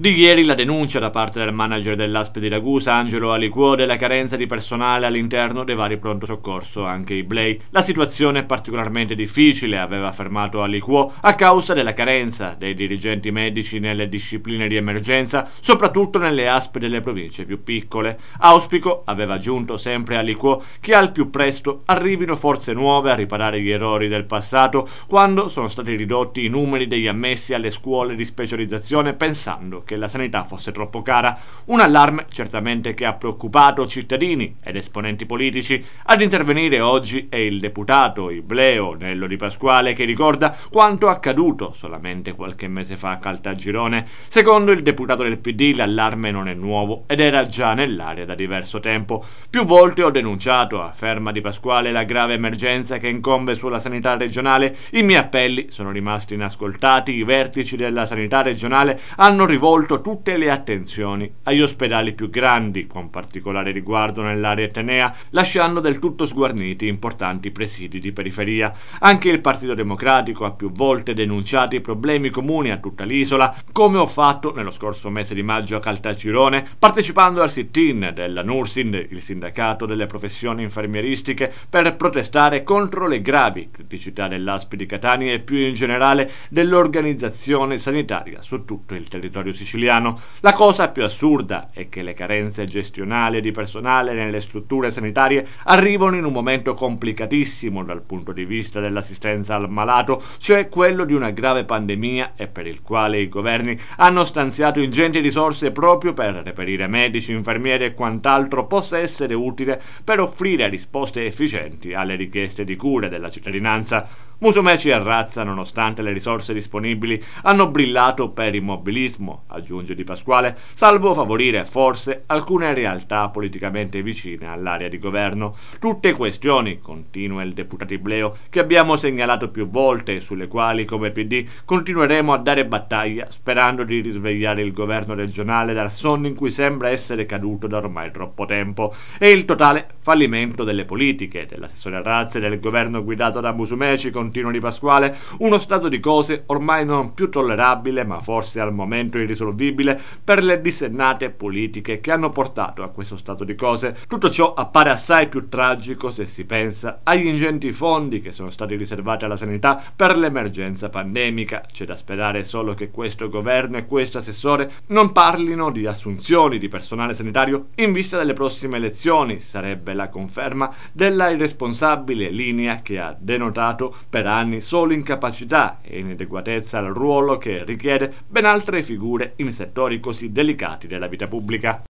Di ieri la denuncia da parte del manager dell'ASP di Ragusa, Angelo Aliquo, della carenza di personale all'interno dei vari pronto soccorso, anche i Blay. La situazione è particolarmente difficile, aveva affermato Aliquo, a causa della carenza dei dirigenti medici nelle discipline di emergenza, soprattutto nelle ASP delle province più piccole. Auspico, aveva aggiunto sempre Aliquo, che al più presto arrivino forze nuove a riparare gli errori del passato, quando sono stati ridotti i numeri degli ammessi alle scuole di specializzazione pensando che la sanità fosse troppo cara, un allarme certamente che ha preoccupato cittadini ed esponenti politici. Ad intervenire oggi è il deputato Ibleo Nello Di Pasquale che ricorda quanto accaduto solamente qualche mese fa a Caltagirone. Secondo il deputato del PD l'allarme non è nuovo ed era già nell'aria da diverso tempo. Più volte ho denunciato, afferma Di Pasquale, la grave emergenza che incombe sulla sanità regionale. I miei appelli sono rimasti inascoltati, i vertici della sanità regionale hanno rivolto rivolto tutte le attenzioni agli ospedali più grandi, con particolare riguardo nell'area etnea, lasciando del tutto sguarniti importanti presidi di periferia. Anche il Partito Democratico ha più volte denunciato i problemi comuni a tutta l'isola, come ho fatto nello scorso mese di maggio a Caltagirone, partecipando al sit-in della NURSIND, il sindacato delle professioni infermieristiche, per protestare contro le gravi criticità dell'ASPI di Catania e più in generale dell'organizzazione sanitaria su tutto il territorio siciliano siciliano. La cosa più assurda è che le carenze gestionali e di personale nelle strutture sanitarie arrivano in un momento complicatissimo dal punto di vista dell'assistenza al malato, cioè quello di una grave pandemia e per il quale i governi hanno stanziato ingenti risorse proprio per reperire medici, infermieri e quant'altro possa essere utile per offrire risposte efficienti alle richieste di cure della cittadinanza. Musumeci e Razza, nonostante le risorse disponibili, hanno brillato per immobilismo, aggiunge Di Pasquale, salvo favorire forse alcune realtà politicamente vicine all'area di governo. Tutte questioni, continua il deputato Ibleo, che abbiamo segnalato più volte e sulle quali come PD continueremo a dare battaglia sperando di risvegliare il governo regionale dal sonno in cui sembra essere caduto da ormai troppo tempo e il totale fallimento delle politiche, dell'assessore a Razze, del governo guidato da Musumeci, continua Di Pasquale, uno stato di cose ormai non più tollerabile ma forse al momento irrisolvibile irrisolvibile per le dissennate politiche che hanno portato a questo stato di cose. Tutto ciò appare assai più tragico se si pensa agli ingenti fondi che sono stati riservati alla sanità per l'emergenza pandemica. C'è da sperare solo che questo governo e questo assessore non parlino di assunzioni di personale sanitario in vista delle prossime elezioni. Sarebbe la conferma della irresponsabile linea che ha denotato per anni solo incapacità e inadeguatezza al ruolo che richiede ben altre figure in settori così delicati della vita pubblica.